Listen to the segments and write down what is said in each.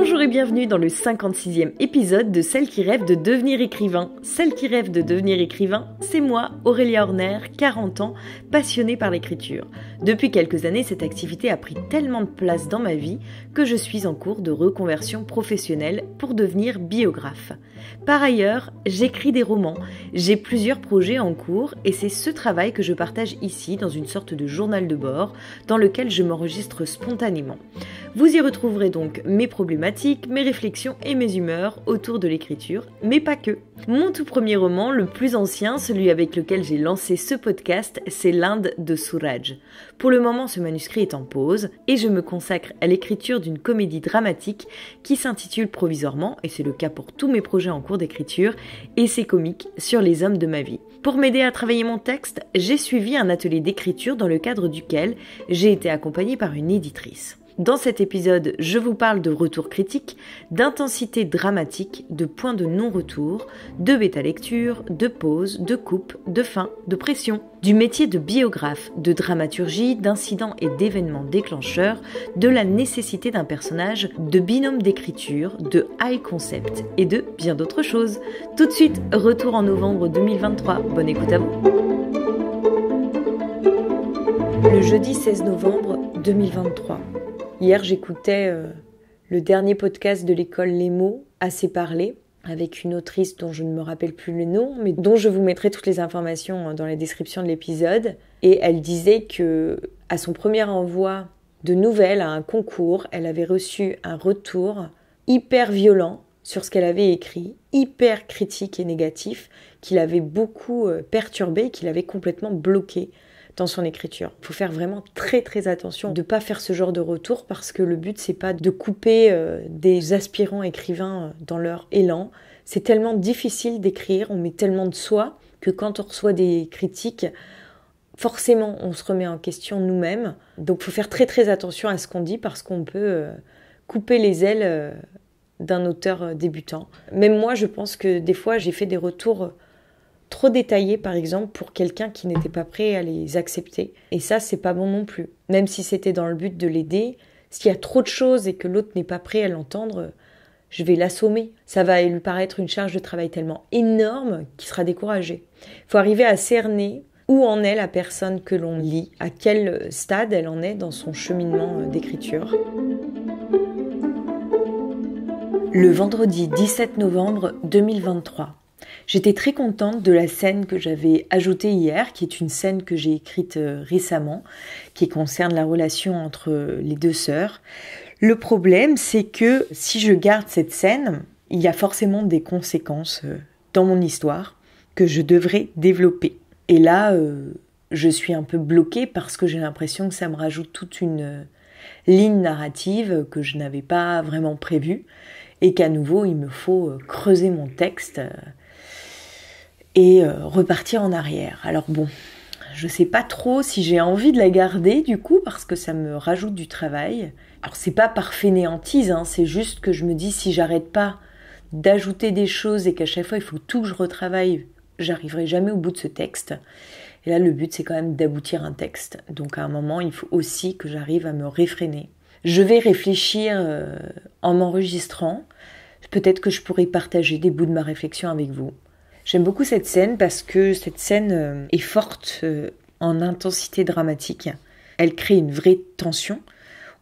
Bonjour et bienvenue dans le 56e épisode de Celle qui rêve de devenir écrivain. Celle qui rêve de devenir écrivain, c'est moi, Aurélia Horner, 40 ans, passionnée par l'écriture. Depuis quelques années, cette activité a pris tellement de place dans ma vie que je suis en cours de reconversion professionnelle pour devenir biographe. Par ailleurs, j'écris des romans, j'ai plusieurs projets en cours et c'est ce travail que je partage ici dans une sorte de journal de bord dans lequel je m'enregistre spontanément. Vous y retrouverez donc mes problématiques, mes réflexions et mes humeurs autour de l'écriture, mais pas que. Mon tout premier roman, le plus ancien, celui avec lequel j'ai lancé ce podcast, c'est L'Inde de Souraj. Pour le moment, ce manuscrit est en pause et je me consacre à l'écriture d'une comédie dramatique qui s'intitule provisoirement, et c'est le cas pour tous mes projets en cours d'écriture, et comique sur les hommes de ma vie. Pour m'aider à travailler mon texte, j'ai suivi un atelier d'écriture dans le cadre duquel j'ai été accompagnée par une éditrice. Dans cet épisode, je vous parle de retour critique, d'intensité dramatique, de points de non-retour, de bêta-lecture, de pause, de coupe, de fin, de pression, du métier de biographe, de dramaturgie, d'incidents et d'événements déclencheurs, de la nécessité d'un personnage, de binôme d'écriture, de high concept et de bien d'autres choses. Tout de suite, retour en novembre 2023. Bonne écoute à vous. Le jeudi 16 novembre 2023. Hier, j'écoutais euh, le dernier podcast de l'école Les mots, assez parlé, avec une autrice dont je ne me rappelle plus le nom, mais dont je vous mettrai toutes les informations hein, dans la description de l'épisode. Et elle disait que, à son premier envoi de nouvelles à un concours, elle avait reçu un retour hyper violent sur ce qu'elle avait écrit, hyper critique et négatif, qui l'avait beaucoup euh, perturbée, qui l'avait complètement bloquée dans son écriture. Il faut faire vraiment très très attention de ne pas faire ce genre de retour parce que le but c'est pas de couper euh, des aspirants écrivains euh, dans leur élan. C'est tellement difficile d'écrire, on met tellement de soi que quand on reçoit des critiques, forcément on se remet en question nous-mêmes. Donc il faut faire très très attention à ce qu'on dit parce qu'on peut euh, couper les ailes d'un auteur débutant. Même moi je pense que des fois j'ai fait des retours trop détaillé, par exemple pour quelqu'un qui n'était pas prêt à les accepter. Et ça, c'est pas bon non plus. Même si c'était dans le but de l'aider, s'il y a trop de choses et que l'autre n'est pas prêt à l'entendre, je vais l'assommer. Ça va lui paraître une charge de travail tellement énorme qu'il sera découragé. Il faut arriver à cerner où en est la personne que l'on lit, à quel stade elle en est dans son cheminement euh, d'écriture. Le vendredi 17 novembre 2023. J'étais très contente de la scène que j'avais ajoutée hier, qui est une scène que j'ai écrite euh, récemment, qui concerne la relation entre euh, les deux sœurs. Le problème, c'est que si je garde cette scène, il y a forcément des conséquences euh, dans mon histoire que je devrais développer. Et là, je suis un peu bloquée parce que j'ai l'impression que ça me rajoute toute une ligne narrative que je n'avais pas vraiment prévue et qu'à nouveau, il me faut creuser mon texte et euh, repartir en arrière. Alors bon, je ne sais pas trop si j'ai envie de la garder du coup parce que ça me rajoute du travail. Alors c'est pas par fainéantise, hein, c'est juste que je me dis si j'arrête pas d'ajouter des choses et qu'à chaque fois il faut tout que je retravaille, j'arriverai jamais au bout de ce texte. Et là le but c'est quand même d'aboutir un texte. Donc à un moment il faut aussi que j'arrive à me réfréner. Je vais réfléchir euh, en m'enregistrant. Peut-être que je pourrai partager des bouts de ma réflexion avec vous. J'aime beaucoup cette scène parce que cette scène euh, est forte euh, en intensité dramatique. Elle crée une vraie tension.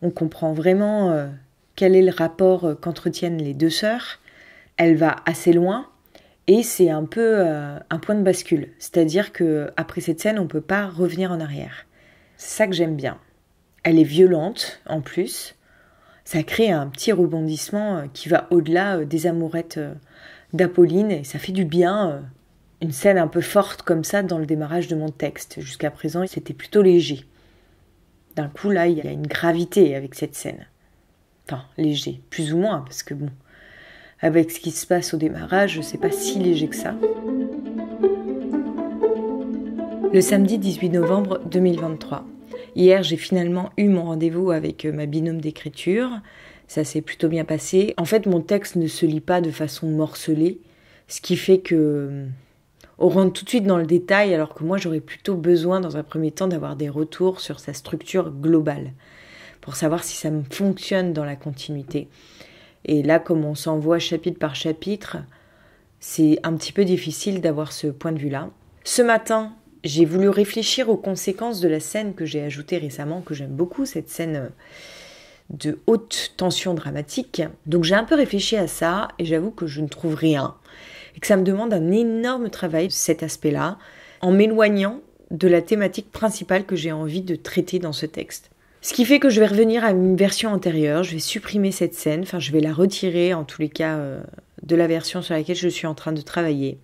On comprend vraiment euh, quel est le rapport qu'entretiennent les deux sœurs. Elle va assez loin et c'est un peu un point de bascule. C'est-à-dire que après cette scène, on ne peut pas revenir en arrière. C'est ça que j'aime bien. Elle est violente en plus. Ça crée un petit rebondissement qui va au-delà des amourettes d'Apolline et ça fait du bien euh, une scène un peu forte comme ça dans le démarrage de mon texte. Jusqu'à présent, c'était plutôt léger. D'un coup, là, il y a une gravité avec cette scène. Enfin, léger, plus ou moins, parce que bon, avec ce qui se passe au démarrage, c'est pas si léger que ça. Le samedi 18 novembre 2023. Hier, j'ai finalement eu mon rendez-vous avec euh, ma binôme d'écriture ça s'est plutôt bien passé. En fait, mon texte ne se lit pas de façon morcelée, ce qui fait que euh, on rentre tout de suite dans le détail, alors que moi j'aurais plutôt besoin dans un premier temps d'avoir des retours sur sa structure globale, pour savoir si ça me fonctionne dans la continuité. Et là, comme on s'envoie chapitre par chapitre, c'est un petit peu difficile d'avoir ce point de vue-là. Ce matin, j'ai voulu réfléchir aux conséquences de la scène que j'ai ajoutée récemment, que j'aime beaucoup, cette scène euh, de haute tension dramatique. Donc j'ai un peu réfléchi à ça et j'avoue que je ne trouve rien. Et que ça me demande un énorme travail, cet aspect-là, en m'éloignant de la thématique principale que j'ai envie de traiter dans ce texte. Ce qui fait que je vais revenir à une version antérieure, je vais supprimer cette scène, enfin je vais la retirer en tous les cas euh, de la version sur laquelle je suis en train de travailler.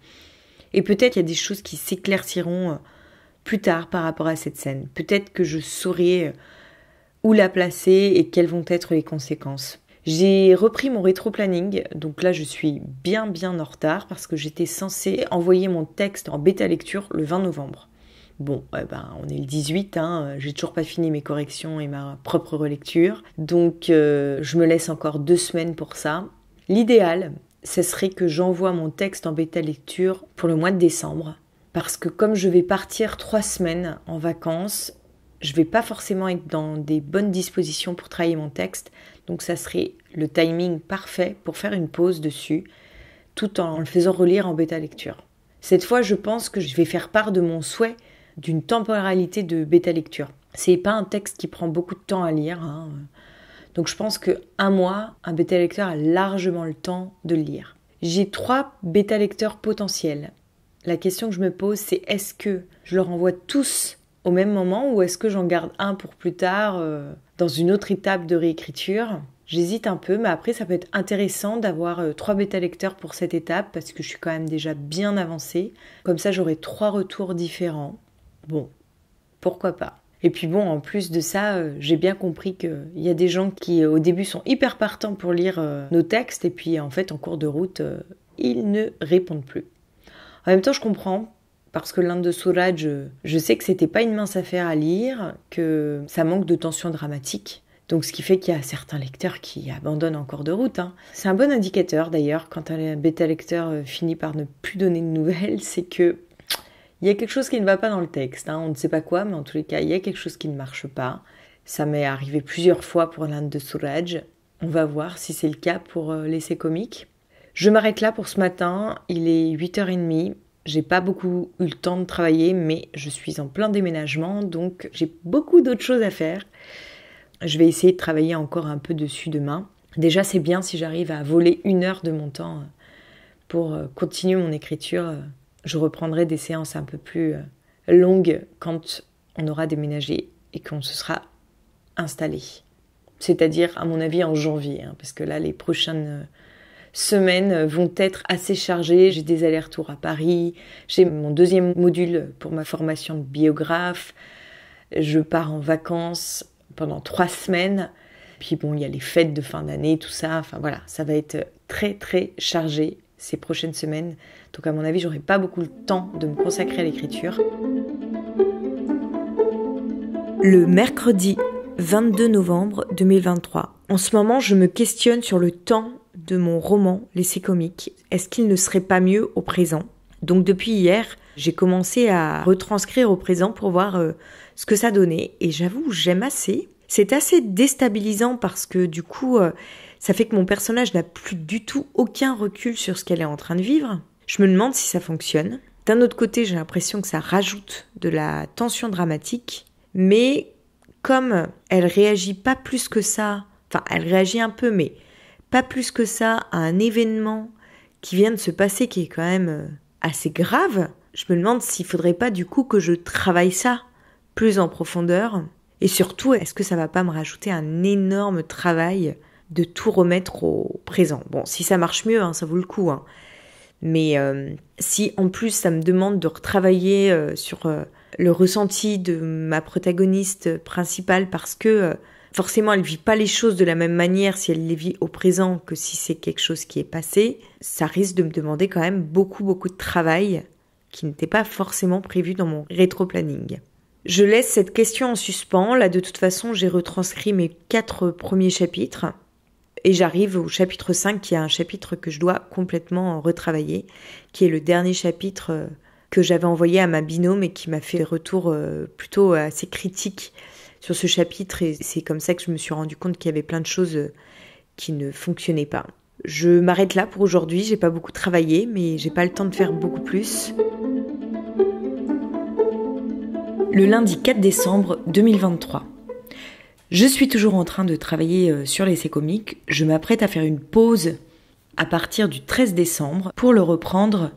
Et peut-être il y a des choses qui s'éclairciront euh, plus tard par rapport à cette scène. Peut-être que je saurai euh, où la placer et quelles vont être les conséquences. J'ai repris mon rétro-planning, donc là je suis bien bien en retard parce que j'étais censée envoyer mon texte en bêta lecture le 20 novembre. Bon, eh ben, on est le 18, hein, j'ai toujours pas fini mes corrections et ma propre relecture, donc euh, je me laisse encore deux semaines pour ça. L'idéal, ce serait que j'envoie mon texte en bêta lecture pour le mois de décembre, parce que comme je vais partir trois semaines en vacances, je ne vais pas forcément être dans des bonnes dispositions pour travailler mon texte, donc ça serait le timing parfait pour faire une pause dessus, tout en le faisant relire en bêta lecture. Cette fois, je pense que je vais faire part de mon souhait d'une temporalité de bêta lecture. C'est pas un texte qui prend beaucoup de temps à lire, hein. donc je pense qu'un mois, un bêta lecteur a largement le temps de le lire. J'ai trois bêta lecteurs potentiels. La question que je me pose, c'est est-ce que je leur envoie tous au même moment ou est-ce que j'en garde un pour plus tard euh, dans une autre étape de réécriture J'hésite un peu, mais après ça peut être intéressant d'avoir euh, trois bêta lecteurs pour cette étape parce que je suis quand même déjà bien avancée. Comme ça j'aurai trois retours différents. Bon, pourquoi pas. Et puis bon, en plus de ça, euh, j'ai bien compris qu'il y a des gens qui au début sont hyper partants pour lire nos textes et puis en fait en cours de route, ils ne répondent plus. En même temps, je comprends parce que l'Inde de Souraj, je, sais que c'était pas une mince affaire à lire, que ça manque de tension dramatique. Donc ce qui fait qu'il y a certains lecteurs qui abandonnent en cours de route. Hein. C'est un bon indicateur d'ailleurs quand un bêta lecteur euh, finit par ne plus donner de nouvelles, c'est que il y a quelque chose qui ne va pas dans le texte. Hein. On ne sait pas quoi, mais en tous les cas, il y a quelque chose qui ne marche pas. Ça m'est arrivé plusieurs fois pour l'Inde de Souraj. On va voir si c'est le cas pour euh, l'essai comique. Je m'arrête là pour ce matin. Il est 8h30. J'ai pas beaucoup eu le temps de travailler, mais je suis en plein déménagement, donc j'ai beaucoup d'autres choses à faire. Je vais essayer de travailler encore un peu dessus demain. Déjà, c'est bien si j'arrive à voler une heure de mon temps euh, pour euh, continuer mon écriture. Euh, je reprendrai des séances un peu plus longues quand on aura déménagé et qu'on se sera installé. C'est-à-dire, à mon avis, en janvier, hein, parce que là, les prochaines semaines vont être assez chargées. J'ai des allers-retours à Paris, j'ai mon deuxième module pour ma formation de biographe, je pars en vacances pendant trois semaines. Puis bon, il y a les fêtes de fin d'année, tout ça. Enfin voilà, ça va être très très chargé ces prochaines semaines. Donc à mon avis, j'aurai pas beaucoup le temps de me consacrer à l'écriture. Le mercredi 22 novembre 2023. En ce moment, je me questionne sur le temps de mon roman L'essai comique. Est-ce qu'il ne serait pas mieux au présent Donc depuis hier, j'ai commencé à retranscrire au présent pour voir euh, ce que ça donnait. Et j'avoue, j'aime assez. C'est assez déstabilisant parce que du coup, euh, ça fait que mon personnage n'a plus du tout aucun recul sur ce qu'elle est en train de vivre. Je me demande si ça fonctionne. D'un autre côté, j'ai l'impression que ça rajoute de la tension dramatique. Mais comme elle réagit pas plus que ça, enfin elle réagit un peu, mais pas plus que ça à un événement qui vient de se passer qui est quand même euh, assez grave, je me demande s'il faudrait pas du coup que je travaille ça plus en profondeur et surtout est-ce que ça va pas me rajouter un énorme travail de tout remettre au présent. Bon, si ça marche mieux, hein, ça vaut le coup. Hein. Mais euh, si en plus ça me demande de retravailler euh, sur le ressenti de ma protagoniste principale parce que Forcément, elle ne vit pas les choses de la même manière si elle les vit au présent que si c'est quelque chose qui est passé. Ça risque de me demander quand même beaucoup, beaucoup de travail qui n'était pas forcément prévu dans mon rétro-planning. Je laisse cette question en suspens. Là, de toute façon, j'ai retranscrit mes quatre premiers chapitres et j'arrive au chapitre 5 qui est un chapitre que je dois complètement retravailler, qui est le dernier chapitre que j'avais envoyé à ma binôme et qui m'a fait retour euh, plutôt assez critique sur ce chapitre et c'est comme ça que je me suis rendu compte qu'il y avait plein de choses euh, qui ne fonctionnaient pas. Je m'arrête là pour aujourd'hui, j'ai pas beaucoup travaillé mais j'ai pas le temps de faire beaucoup plus. Le lundi 4 décembre 2023. Je suis toujours en train de travailler euh, sur l'essai comique, je m'apprête à faire une pause à partir du 13 décembre pour le reprendre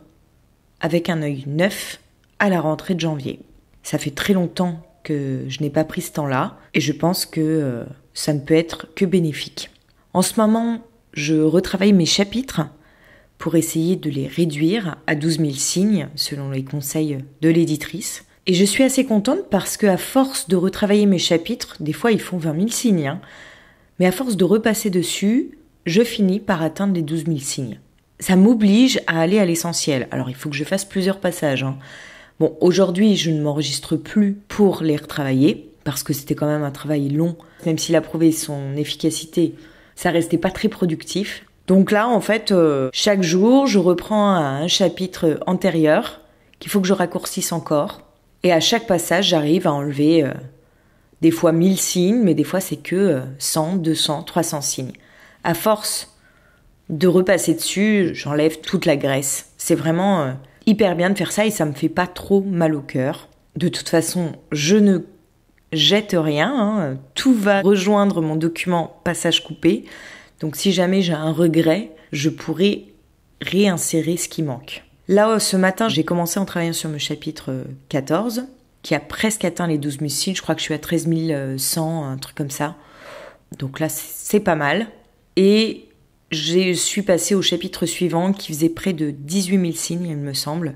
avec un œil neuf à la rentrée de janvier. Ça fait très longtemps que je n'ai pas pris ce temps-là et je pense que euh, ça ne peut être que bénéfique. En ce moment, je retravaille mes chapitres pour essayer de les réduire à 12 000 signes selon les conseils de l'éditrice. Et je suis assez contente parce que à force de retravailler mes chapitres, des fois ils font 20 000 signes, hein. mais à force de repasser dessus, je finis par atteindre les 12 000 signes. Ça m'oblige à aller à l'essentiel. Alors il faut que je fasse plusieurs passages. Hein. Bon, aujourd'hui, je ne m'enregistre plus pour les retravailler, parce que c'était quand même un travail long. Même s'il a prouvé son efficacité, ça restait pas très productif. Donc là, en fait, euh, chaque jour, je reprends un chapitre antérieur qu'il faut que je raccourcisse encore. Et à chaque passage, j'arrive à enlever euh, des fois 1000 signes, mais des fois c'est que 100, 200, 300 signes. À force de repasser dessus, j'enlève toute la graisse. C'est vraiment euh, hyper bien de faire ça et ça me fait pas trop mal au cœur. De toute façon, je ne jette rien, hein. tout va rejoindre mon document passage coupé. Donc si jamais j'ai un regret, je pourrai réinsérer ce qui manque. Là, ce matin, j'ai commencé en travaillant sur mon chapitre 14, euh, qui a presque atteint les 12 000 Je crois que je suis à 13 100, euh, un truc comme ça. Donc là, c'est pas mal. Et je suis passée au chapitre suivant qui faisait près de 18 000 signes, il me semble.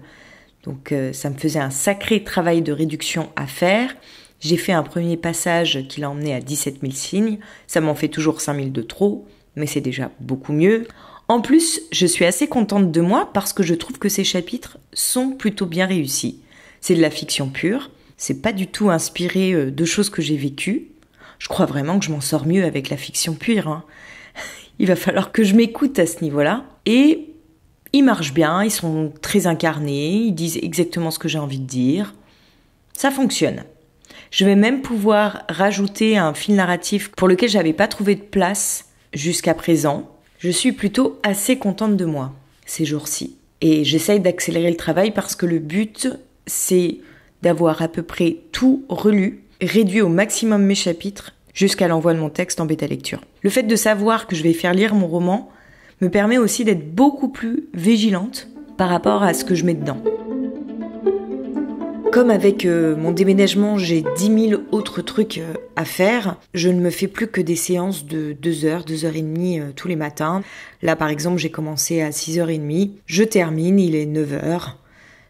Donc euh, ça me faisait un sacré travail de réduction à faire. J'ai fait un premier passage qui l'a emmené à 17 000 signes. Ça m'en fait toujours 5 000 de trop, mais c'est déjà beaucoup mieux. En plus, je suis assez contente de moi parce que je trouve que ces chapitres sont plutôt bien réussis. C'est de la fiction pure, c'est pas du tout inspiré euh, de choses que j'ai vécues. Je crois vraiment que je m'en sors mieux avec la fiction pure. Hein il va falloir que je m'écoute à ce niveau-là. Et ils marchent bien, ils sont très incarnés, ils disent exactement ce que j'ai envie de dire. Ça fonctionne. Je vais même pouvoir rajouter un fil narratif pour lequel je n'avais pas trouvé de place jusqu'à présent. Je suis plutôt assez contente de moi ces jours-ci. Et j'essaye d'accélérer le travail parce que le but, c'est d'avoir à peu près tout relu, réduit au maximum mes chapitres jusqu'à l'envoi de mon texte en bêta lecture. Le fait de savoir que je vais faire lire mon roman me permet aussi d'être beaucoup plus vigilante par rapport à ce que je mets dedans. Comme avec euh, mon déménagement, j'ai 10 000 autres trucs euh, à faire, je ne me fais plus que des séances de 2 heures, 2 heures et demie euh, tous les matins. Là, par exemple, j'ai commencé à 6h30, je termine, il est 9 heures.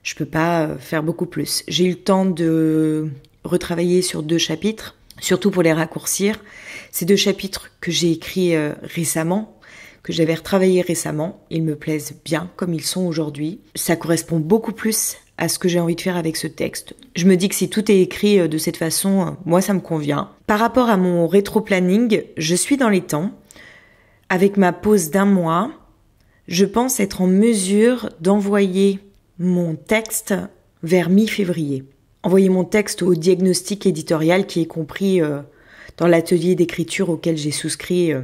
Je ne peux pas faire beaucoup plus. J'ai eu le temps de retravailler sur deux chapitres surtout pour les raccourcir. Ces deux chapitres que j'ai écrits euh, récemment, que j'avais retravaillés récemment, ils me plaisent bien comme ils sont aujourd'hui. Ça correspond beaucoup plus à ce que j'ai envie de faire avec ce texte. Je me dis que si tout est écrit euh, de cette façon, euh, moi ça me convient. Par rapport à mon rétro-planning, je suis dans les temps. Avec ma pause d'un mois, je pense être en mesure d'envoyer mon texte vers mi-février envoyer mon texte au diagnostic éditorial qui est compris euh, dans l'atelier d'écriture auquel j'ai souscrit. Euh.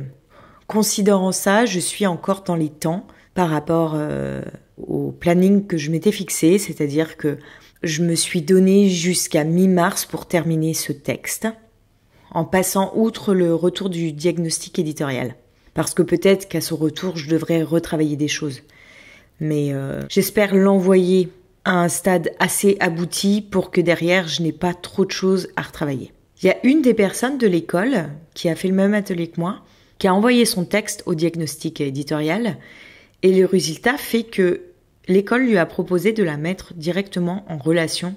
Considérant ça, je suis encore dans les temps par rapport euh, au planning que je m'étais fixé, c'est-à-dire que je me suis donné jusqu'à mi-mars pour terminer ce texte, en passant outre le retour du diagnostic éditorial. Parce que peut-être qu'à son retour, je devrais retravailler des choses. Mais j'espère l'envoyer un stade assez abouti pour que derrière je n'ai pas trop de choses à retravailler. Il y a une des personnes de l'école qui a fait le même atelier que moi, qui a envoyé son texte au diagnostic éditorial et le résultat fait que l'école lui a proposé de la mettre directement en relation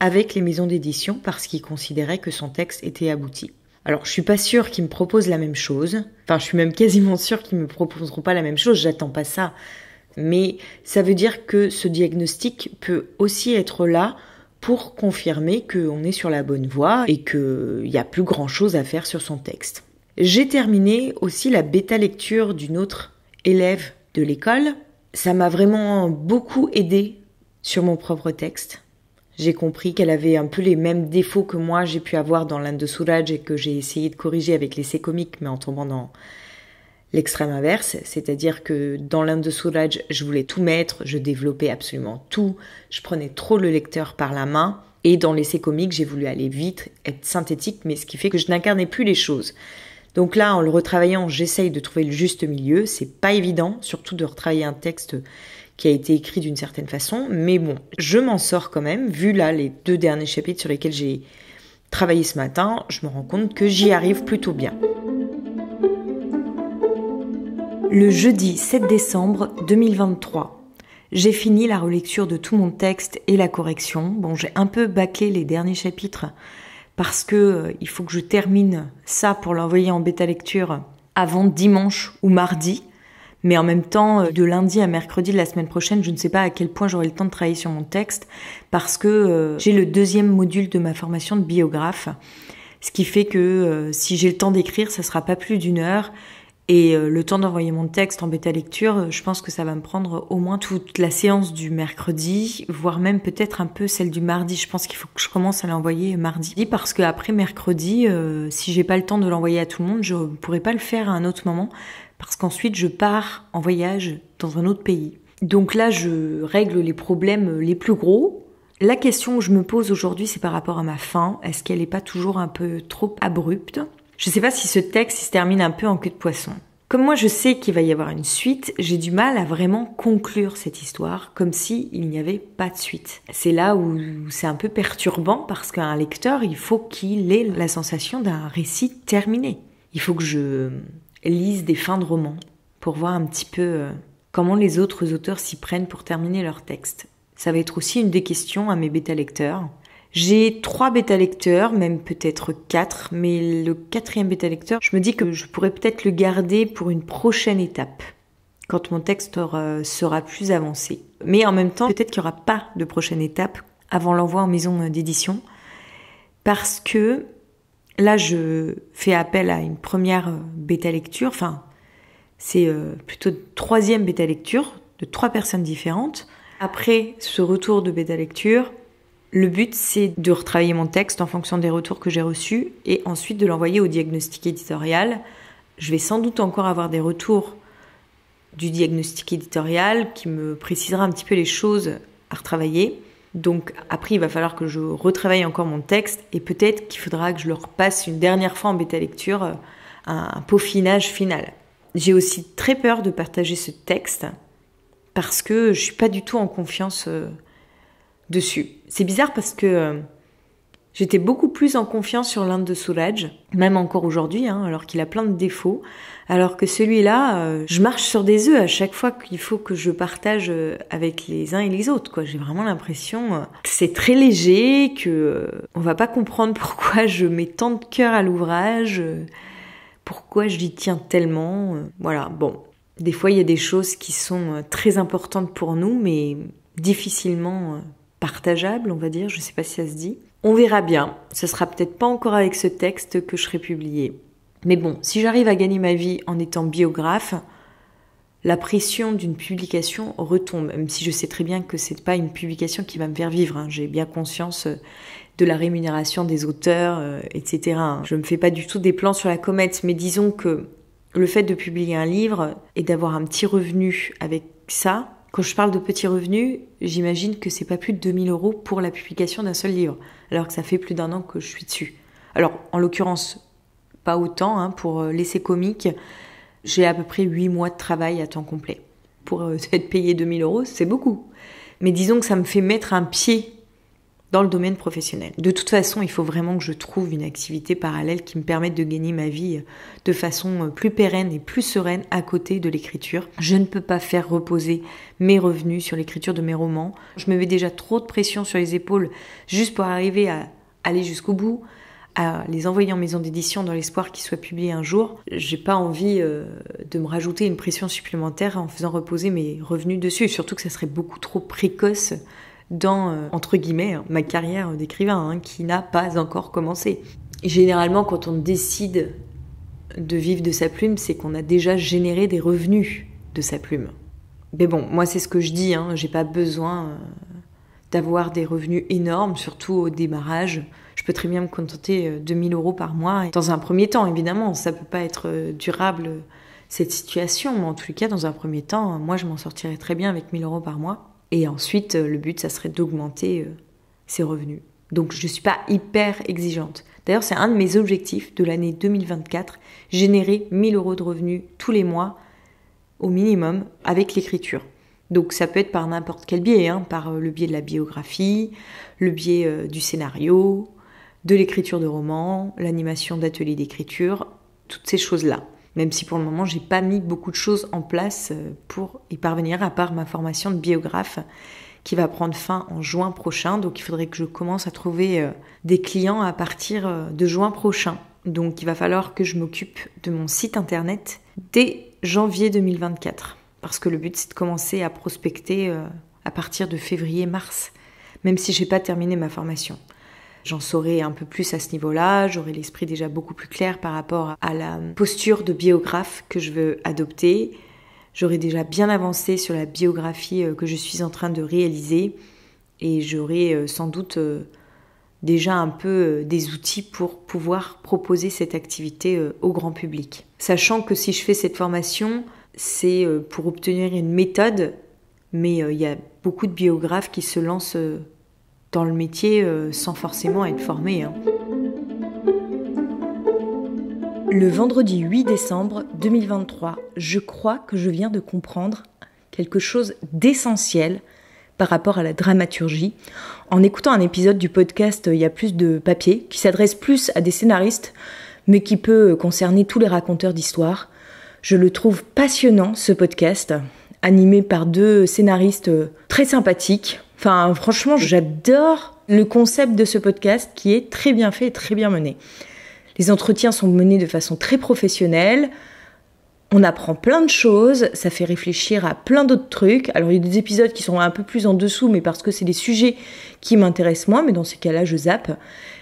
avec les maisons d'édition parce qu'il considérait que son texte était abouti. Alors, je suis pas sûre qu'ils me proposent la même chose. Enfin, je suis même quasiment sûre qu'ils me proposeront pas la même chose. J'attends pas ça mais ça veut dire que ce diagnostic peut aussi être là pour confirmer qu'on est sur la bonne voie et qu'il n'y a plus grand-chose à faire sur son texte. J'ai terminé aussi la bêta-lecture d'une autre élève de l'école. Ça m'a vraiment beaucoup aidé sur mon propre texte. J'ai compris qu'elle avait un peu les mêmes défauts que moi j'ai pu avoir dans l'un de Souraj et que j'ai essayé de corriger avec l'essai comique, mais en tombant dans l'extrême inverse, c'est-à-dire que dans l'Inde de soulage, je voulais tout mettre, je développais absolument tout, je prenais trop le lecteur par la main, et dans l'essai comique, j'ai voulu aller vite, être synthétique, mais ce qui fait que je n'incarnais plus les choses. Donc là, en le retravaillant, j'essaye de trouver le juste milieu, c'est pas évident, surtout de retravailler un texte qui a été écrit d'une certaine façon, mais bon, je m'en sors quand même, vu là les deux derniers chapitres sur lesquels j'ai travaillé ce matin, je me rends compte que j'y arrive plutôt bien. Le jeudi 7 décembre 2023. J'ai fini la relecture de tout mon texte et la correction. Bon, j'ai un peu bâclé les derniers chapitres parce que euh, il faut que je termine ça pour l'envoyer en bêta lecture avant dimanche ou mardi. Mais en même temps, euh, de lundi à mercredi de la semaine prochaine, je ne sais pas à quel point j'aurai le temps de travailler sur mon texte parce que euh, j'ai le deuxième module de ma formation de biographe. Ce qui fait que si j'ai le temps d'écrire, ça sera pas plus d'une heure et euh, le temps d'envoyer mon texte en bêta lecture, euh, je pense que ça va me prendre au moins toute la séance du mercredi, voire même peut-être un peu celle du mardi. Je pense qu'il faut que je commence à l'envoyer mardi parce que après mercredi, euh, si j'ai pas le temps de l'envoyer à tout le monde, je ne pourrais pas le faire à un autre moment parce qu'ensuite je pars en voyage dans un autre pays. Donc là, je règle les problèmes les plus gros. La question que je me pose aujourd'hui, c'est par rapport à ma fin. Est-ce qu'elle n'est pas toujours un peu trop abrupte je ne sais pas si ce texte se termine un peu en queue de poisson. Comme moi je sais qu'il va y avoir une suite, j'ai du mal à vraiment conclure cette histoire, comme si n'y avait pas de suite. C'est là où c'est un peu perturbant parce qu'un lecteur, il faut qu'il ait la sensation d'un récit terminé. Il faut que je lise des fins de romans pour voir un petit peu euh, comment les autres auteurs s'y prennent pour terminer leur texte. Ça va être aussi une des questions à mes bêta lecteurs. J'ai trois bêta-lecteurs, même peut-être quatre, mais le quatrième bêta-lecteur, je me dis que je pourrais peut-être le garder pour une prochaine étape, quand mon texte sera plus avancé. Mais en même temps, peut-être qu'il n'y aura pas de prochaine étape avant l'envoi en maison d'édition, parce que là, je fais appel à une première bêta-lecture, enfin, c'est euh, plutôt une troisième bêta-lecture de trois personnes différentes. Après ce retour de bêta-lecture, le but, c'est de retravailler mon texte en fonction des retours que j'ai reçus et ensuite de l'envoyer au diagnostic éditorial. Je vais sans doute encore avoir des retours du diagnostic éditorial qui me précisera un petit peu les choses à retravailler. Donc après, il va falloir que je retravaille encore mon texte et peut-être qu'il faudra que je le repasse une dernière fois en bêta lecture, euh, un peaufinage final. J'ai aussi très peur de partager ce texte parce que je suis pas du tout en confiance euh, dessus. C'est bizarre parce que euh, j'étais beaucoup plus en confiance sur l'un de Soulage, même encore aujourd'hui, hein, alors qu'il a plein de défauts, alors que celui-là, euh, je marche sur des œufs à chaque fois qu'il faut que je partage euh, avec les uns et les autres. Quoi, j'ai vraiment l'impression que c'est très léger, que on va pas comprendre pourquoi je mets tant de cœur à l'ouvrage. pourquoi je l'y tiens tellement Voilà, bon, des fois, il y a des choses qui sont très importantes pour nous, mais difficilement partageable, on va dire, je ne sais pas si ça se dit. On verra bien, ce sera peut-être pas encore avec ce texte que je serai publié. Mais bon, si j'arrive à gagner ma vie en étant biographe, la pression d'une publication retombe, même si je sais très bien que ce c'est pas une publication qui va me faire vivre. Hein. J'ai bien conscience euh, de la rémunération des auteurs, euh, etc. Hein. Je ne me fais pas du tout des plans sur la comète, mais disons que le fait de publier un livre et d'avoir un petit revenu avec ça, quand je parle de petits revenus, j'imagine que c'est pas plus de 2000 euros pour la publication d'un seul livre, alors que ça fait plus d'un an que je suis dessus. Alors, en l'occurrence, pas autant hein, pour euh, l'essai comique. J'ai à peu près 8 mois de travail à temps complet. Pour euh, être payé 2000 euros, c'est beaucoup. Mais disons que ça me fait mettre un pied dans le domaine professionnel. De toute façon, il faut vraiment que je trouve une activité parallèle qui me permette de gagner ma vie euh, de façon euh, plus pérenne et plus sereine à côté de l'écriture. Je ne peux pas faire reposer mes revenus sur l'écriture de mes romans. Je me mets déjà trop de pression sur les épaules juste pour arriver à aller jusqu'au bout, à les envoyer en maison d'édition dans l'espoir qu'ils soient publiés un jour. J'ai pas envie euh, de me rajouter une pression supplémentaire en faisant reposer mes revenus dessus, et surtout que ça serait beaucoup trop précoce dans, euh, entre guillemets, hein, ma carrière d'écrivain, hein, qui n'a pas encore commencé. Généralement, quand on décide de vivre de sa plume, c'est qu'on a déjà généré des revenus de sa plume. Mais bon, moi c'est ce que je dis, hein, j'ai pas besoin euh, d'avoir des revenus énormes, surtout au démarrage. Je peux très bien me contenter euh, de 1000 euros par mois. dans un premier temps, évidemment, ça peut pas être durable cette situation, mais en tout cas, dans un premier temps, moi je m'en sortirais très bien avec 1000 euros par mois. Et ensuite, euh, le but, ça serait d'augmenter euh, ses revenus. Donc je ne suis pas hyper exigeante. D'ailleurs, c'est un de mes objectifs de l'année 2024, générer 1000 euros de revenus tous les mois au minimum avec l'écriture. Donc ça peut être par n'importe quel biais, hein, par euh, le biais de la biographie, le biais du scénario, de l'écriture de romans, l'animation d'ateliers d'écriture, toutes ces choses-là même si pour le moment j'ai pas mis beaucoup de choses en place euh, pour y parvenir, à part ma formation de biographe qui va prendre fin en juin prochain. Donc il faudrait que je commence à trouver euh, des clients à partir euh, de juin prochain. Donc il va falloir que je m'occupe de mon site internet dès janvier 2024. Parce que le but c'est de commencer à prospecter à partir de février-mars, même si j'ai pas terminé ma formation j'en saurai un peu plus à ce niveau-là, j'aurai l'esprit déjà beaucoup plus clair par rapport à la posture de biographe que je veux adopter. J'aurai déjà bien avancé sur la biographie euh, que je suis en train de réaliser et j'aurai euh, sans doute euh, déjà un peu des outils pour pouvoir proposer cette activité au grand public. Sachant que si je fais cette formation, c'est pour obtenir une méthode, mais il y a beaucoup de biographes qui se lancent dans le métier euh, sans forcément être formé. Hein. Le vendredi 8 décembre 2023, je crois que je viens de comprendre quelque chose d'essentiel par rapport à la dramaturgie. En écoutant un épisode du podcast euh, Il y a plus de papier, qui s'adresse plus à des scénaristes, mais qui peut euh, concerner tous les raconteurs d'histoire, je le trouve passionnant ce podcast, animé par deux scénaristes très sympathiques, Enfin, franchement, j'adore le concept de ce podcast qui est très bien fait et très bien mené. Les entretiens sont menés de façon très professionnelle. On apprend plein de choses, ça fait réfléchir à plein d'autres trucs. Alors il y a des épisodes qui sont un peu plus en dessous, mais parce que c'est des sujets qui m'intéressent moins, mais dans ces cas-là, je zappe.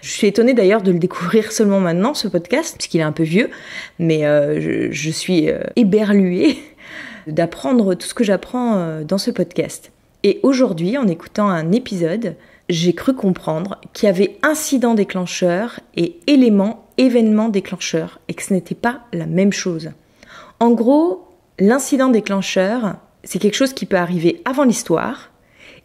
Je suis étonnée d'ailleurs de le découvrir seulement maintenant, ce podcast, puisqu'il est un peu vieux, mais euh, je, suis euh, éberluée d'apprendre tout ce que j'apprends euh, dans ce podcast. Et aujourd'hui, en écoutant un épisode, j'ai cru comprendre qu'il y avait incident déclencheur et élément, événement déclencheur, et que ce n'était pas la même chose. En gros, l'incident déclencheur, c'est quelque chose qui peut arriver avant l'histoire,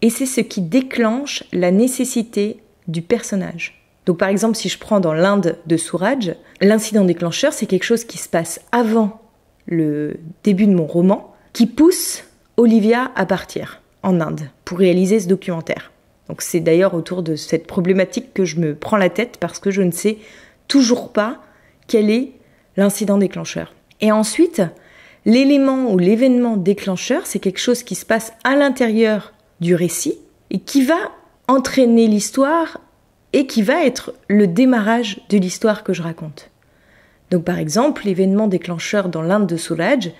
et c'est ce qui déclenche la nécessité du personnage. Donc par exemple, si je prends dans l'Inde de Souraj, l'incident déclencheur, c'est quelque chose qui se passe avant le début de mon roman, qui pousse Olivia à partir en Inde pour réaliser ce documentaire. Donc c'est d'ailleurs autour de cette problématique que je me prends la tête parce que je ne sais toujours pas quel est l'incident déclencheur. Et ensuite, l'élément ou l'événement déclencheur, c'est quelque chose qui se passe à l'intérieur du récit et qui va entraîner l'histoire et qui va être le démarrage de l'histoire que je raconte. Donc par exemple, l'événement déclencheur dans l'Inde de Suraj,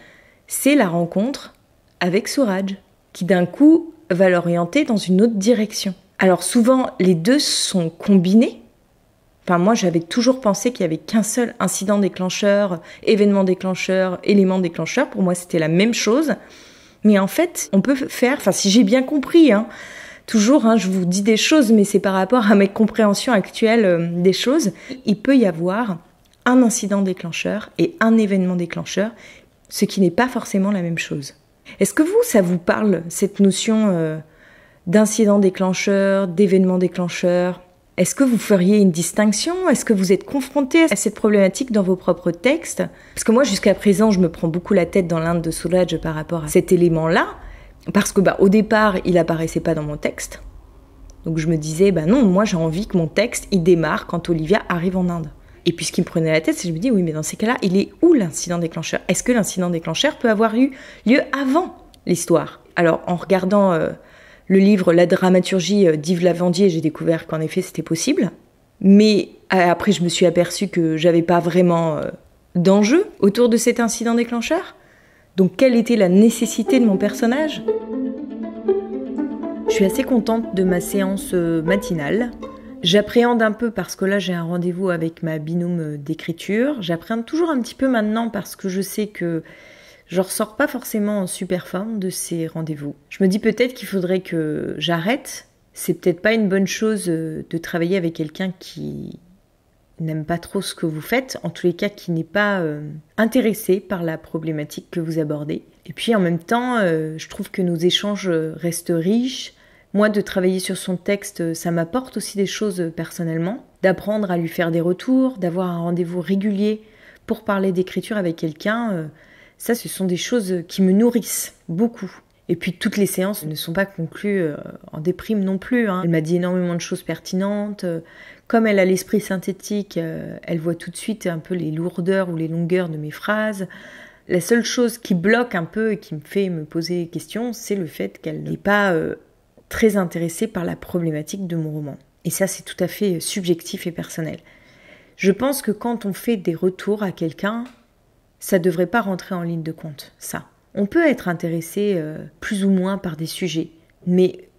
c'est la rencontre avec Suraj qui d'un coup va l'orienter dans une autre direction. Alors souvent, les deux sont combinés. Enfin, moi, j'avais toujours pensé qu'il y avait qu'un seul incident déclencheur, événement déclencheur, élément déclencheur. Pour moi, c'était la même chose. Mais en fait, on peut faire, enfin, si j'ai bien compris, hein, toujours, hein, je vous dis des choses, mais c'est par rapport à mes compréhensions actuelles euh, des choses, il peut y avoir un incident déclencheur et un événement déclencheur, ce qui n'est pas forcément la même chose. Est-ce que vous, ça vous parle, cette notion euh, d'incident déclencheur, d'événement déclencheur Est-ce que vous feriez une distinction Est-ce que vous êtes confronté à cette problématique dans vos propres textes Parce que moi, jusqu'à présent, je me prends beaucoup la tête dans l'Inde de Soulage par rapport à cet élément-là, parce que bah, au départ, il apparaissait pas dans mon texte. Donc je me disais, bah non, moi j'ai envie que mon texte, il démarre quand Olivia arrive en Inde. Et puis ce qui me prenait la tête, c'est que je me dis, oui, mais dans ces cas-là, il est où l'incident déclencheur Est-ce que l'incident déclencheur peut avoir eu lieu avant l'histoire Alors en regardant euh, le livre La dramaturgie euh, d'Yves Lavandier, j'ai découvert qu'en effet c'était possible. Mais euh, après, je me suis aperçue que j'avais pas vraiment d'enjeu autour de cet incident déclencheur. Donc quelle était la nécessité de mon personnage Je suis assez contente de ma séance matinale J'appréhende un peu parce que là j'ai un rendez-vous avec ma binôme euh, d'écriture. J'appréhende toujours un petit peu maintenant parce que je sais que je ressors pas forcément en super forme de ces rendez-vous. Je me dis peut-être qu'il faudrait que j'arrête. C'est peut-être pas une bonne chose euh, de travailler avec quelqu'un qui n'aime pas trop ce que vous faites, en tous les cas qui n'est pas euh, intéressé par la problématique que vous abordez. Et puis en même temps, je trouve que nos échanges restent riches moi, de travailler sur son texte, euh, ça m'apporte aussi des choses euh, personnellement, d'apprendre à lui faire des retours, d'avoir un rendez-vous régulier pour parler d'écriture avec quelqu'un. Euh, ça, ce sont des choses qui me nourrissent beaucoup. Et puis toutes les séances ne sont pas conclues en déprime non plus. Hein. Elle m'a dit énormément de choses pertinentes. Comme elle a l'esprit synthétique, elle voit tout de suite un peu les lourdeurs ou les longueurs de mes phrases. La seule chose qui bloque un peu et qui me fait me poser des questions, c'est le fait qu'elle n'est pas très intéressé par la problématique de mon roman. Et ça, c'est tout à fait subjectif et personnel. Je pense que quand on fait des retours à quelqu'un, ça ne devrait pas rentrer en ligne de compte, ça. On peut être intéressé euh, plus ou moins par des sujets, mais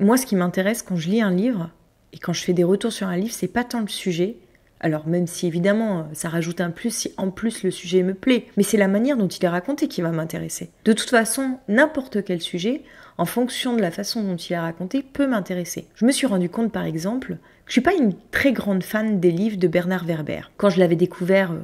moi, ce qui m'intéresse quand je lis un livre et quand je fais des retours sur un livre, c'est pas tant le sujet, alors même si évidemment ça rajoute un plus si en plus le sujet me plaît, mais c'est la manière dont il est raconté qui va m'intéresser. De toute façon, n'importe quel sujet, en fonction de la façon dont il est raconté, peut m'intéresser. Je me suis rendu compte par exemple que je suis pas une très grande fan des livres de Bernard Werber. Quand je l'avais découvert euh,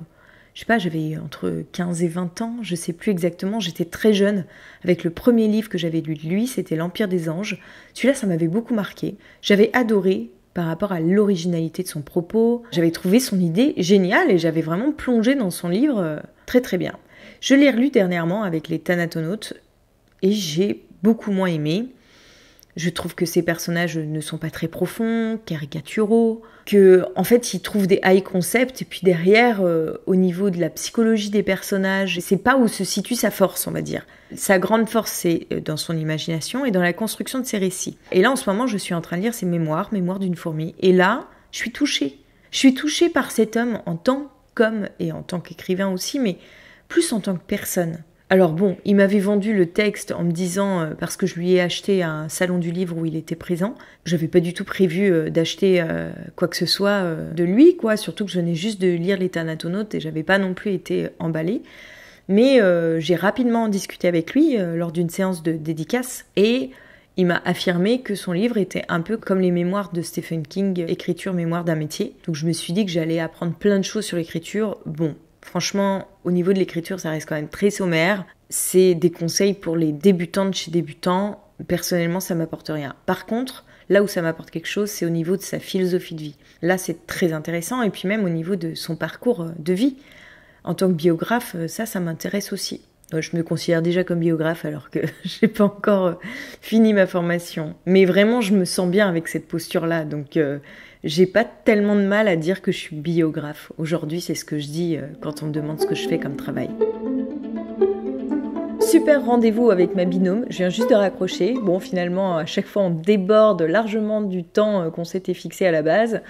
je sais pas, j'avais entre 15 et 20 ans, je sais plus exactement, j'étais très jeune, avec le premier livre que j'avais lu de lui, c'était L'Empire des Anges. Celui-là, ça m'avait beaucoup marqué. J'avais adoré, par rapport à l'originalité de son propos. J'avais trouvé son idée géniale et j'avais vraiment plongé dans son livre euh, très très bien. Je l'ai relu dernièrement avec les Thanatonautes et j'ai beaucoup moins aimé. Je trouve que ces personnages ne sont pas très profonds, caricaturaux, que en fait ils trouvent des high concepts et puis derrière, euh, au niveau de la psychologie des personnages, c'est pas où se situe sa force, on va dire. Sa grande force, c'est euh, dans son imagination et dans la construction de ses récits. Et là, en ce moment, je suis en train de lire ses mémoires, Mémoires d'une fourmi. Et là, je suis touchée. Je suis touchée par cet homme en tant qu'homme et en tant qu'écrivain aussi, mais plus en tant que personne. Alors bon, il m'avait vendu le texte en me disant, euh, parce que je lui ai acheté un salon du livre où il était présent, j'avais pas du tout prévu euh, d'acheter euh, quoi que ce soit de lui, quoi, surtout que je venais juste de lire Les Thanatonautes et j'avais pas non plus été emballée. Mais j'ai rapidement discuté avec lui lors d'une séance de dédicace et il m'a affirmé que son livre était un peu comme les mémoires de Stephen King, écriture, mémoire d'un métier. Donc je me suis dit que j'allais apprendre plein de choses sur l'écriture. Bon, Franchement, au niveau de l'écriture, ça reste quand même très sommaire. C'est des conseils pour les débutants de chez débutants. Personnellement, ça m'apporte rien. Par contre, là où ça m'apporte quelque chose, c'est au niveau de sa philosophie de vie. Là, c'est très intéressant. Et puis même au niveau de son parcours euh, de vie. En tant que biographe, euh, ça, ça m'intéresse aussi. Euh, je me considère déjà comme biographe alors que n'ai pas encore fini ma formation. Mais vraiment, je me sens bien avec cette posture-là. Donc, j'ai pas tellement de mal à dire que je suis biographe. Aujourd'hui, c'est ce que je dis euh, quand on me demande ce que je fais comme travail. Super rendez-vous avec ma binôme, je viens juste de raccrocher. Bon, finalement, à chaque fois, on déborde largement du temps euh, qu'on s'était fixé à la base.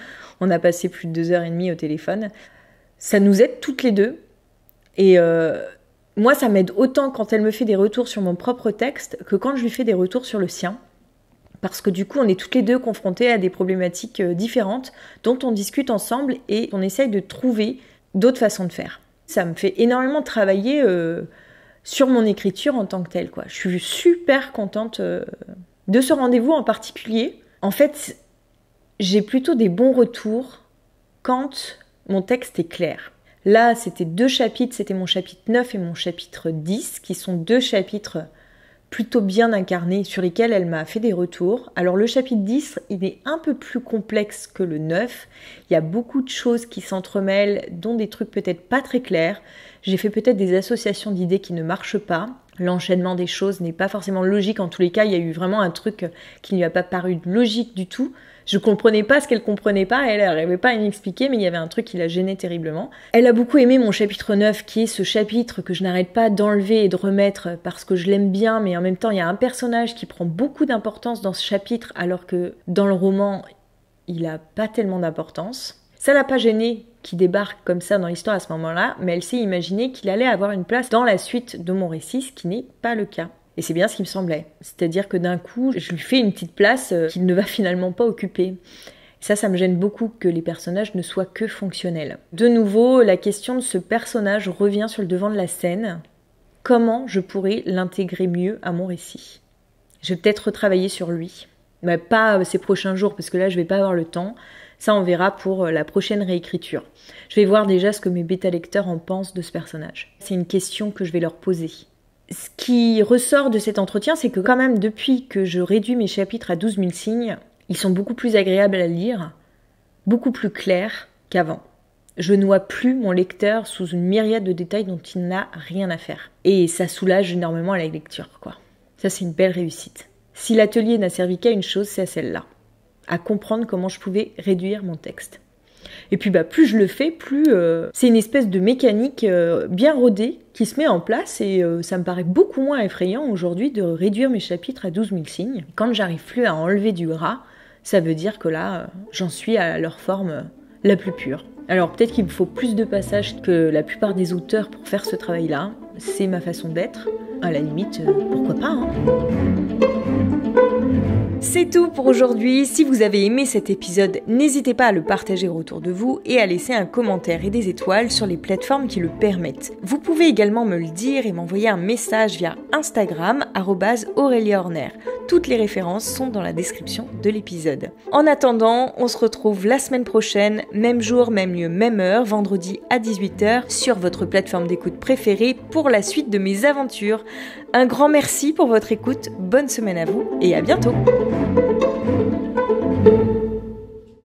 On a passé plus de deux heures et demie au téléphone. Ça nous aide toutes les deux. Et euh, moi, ça m'aide autant quand elle me fait des retours sur mon propre texte que quand je lui fais des retours sur le sien parce que du coup on est toutes les deux confrontées à des problématiques euh, différentes dont on discute ensemble et on essaye de trouver d'autres façons de faire. Ça me fait énormément travailler euh, sur mon écriture en tant que telle. Quoi. Je suis super contente euh, de ce rendez-vous en particulier. En fait, j'ai plutôt des bons retours quand mon texte est clair. Là, c'était deux chapitres, c'était mon chapitre 9 et mon chapitre 10, qui sont deux chapitres plutôt bien incarné sur lesquels elle m'a fait des retours. Alors le chapitre 10, il est un peu plus complexe que le 9. Il y a beaucoup de choses qui s'entremêlent, dont des trucs peut-être pas très clairs. J'ai fait peut-être des associations d'idées qui ne marchent pas. L'enchaînement des choses n'est pas forcément logique. En tous les cas, il y a eu vraiment un truc qui ne lui a pas paru logique du tout. Je comprenais pas ce qu'elle comprenait pas, elle n'arrivait pas à m'expliquer, mais il y avait un truc qui la gênait terriblement. Elle a beaucoup aimé mon chapitre 9, qui est ce chapitre que je n'arrête pas d'enlever et de remettre parce que je l'aime bien, mais en même temps, il y a un personnage qui prend beaucoup d'importance dans ce chapitre, alors que dans le roman, il a pas tellement d'importance. Ça l'a pas gênée qui débarque comme ça dans l'histoire à ce moment-là, mais elle s'est imaginé qu'il allait avoir une place dans la suite de mon récit, ce qui n'est pas le cas. Et c'est bien ce qui me semblait. C'est-à-dire que d'un coup, je lui fais une petite place euh, qu'il ne va finalement pas occuper. Ça, ça me gêne beaucoup que les personnages ne soient que fonctionnels. De nouveau, la question de ce personnage revient sur le devant de la scène. Comment je pourrais l'intégrer mieux à mon récit Je vais peut-être retravailler sur lui. Mais pas ces prochains jours, parce que là, je ne vais pas avoir le temps. Ça, on verra pour euh, la prochaine réécriture. Je vais voir déjà ce que mes bêta-lecteurs en pensent de ce personnage. C'est une question que je vais leur poser ce qui ressort de cet entretien, c'est que quand même, depuis que je réduis mes chapitres à 12 000 signes, ils sont beaucoup plus agréables à lire, beaucoup plus clairs qu'avant. Je noie plus mon lecteur sous une myriade de détails dont il n'a rien à faire. Et ça soulage énormément la lecture, quoi. Ça, c'est une belle réussite. Si l'atelier n'a servi qu'à une chose, c'est à celle-là. À comprendre comment je pouvais réduire mon texte. Et puis bah, plus je le fais, plus euh, c'est une espèce de mécanique euh, bien rodée qui se met en place et euh, ça me paraît beaucoup moins effrayant aujourd'hui de réduire mes chapitres à 12 000 signes. Quand j'arrive plus à enlever du gras, ça veut dire que là, j'en suis à leur forme la plus pure. Alors peut-être qu'il me faut plus de passages que la plupart des auteurs pour faire ce travail-là. C'est ma façon d'être. À la limite, pourquoi pas hein. C'est tout pour aujourd'hui. Si vous avez aimé cet épisode, n'hésitez pas à le partager autour de vous et à laisser un commentaire et des étoiles sur les plateformes qui le permettent. Vous pouvez également me le dire et m'envoyer un message via Instagram Horner. Toutes les références sont dans la description de l'épisode. En attendant, on se retrouve la semaine prochaine, même jour, même lieu, même heure, vendredi à 18h sur votre plateforme d'écoute préférée pour la suite de mes aventures. Un grand merci pour votre écoute, bonne semaine à vous et à bientôt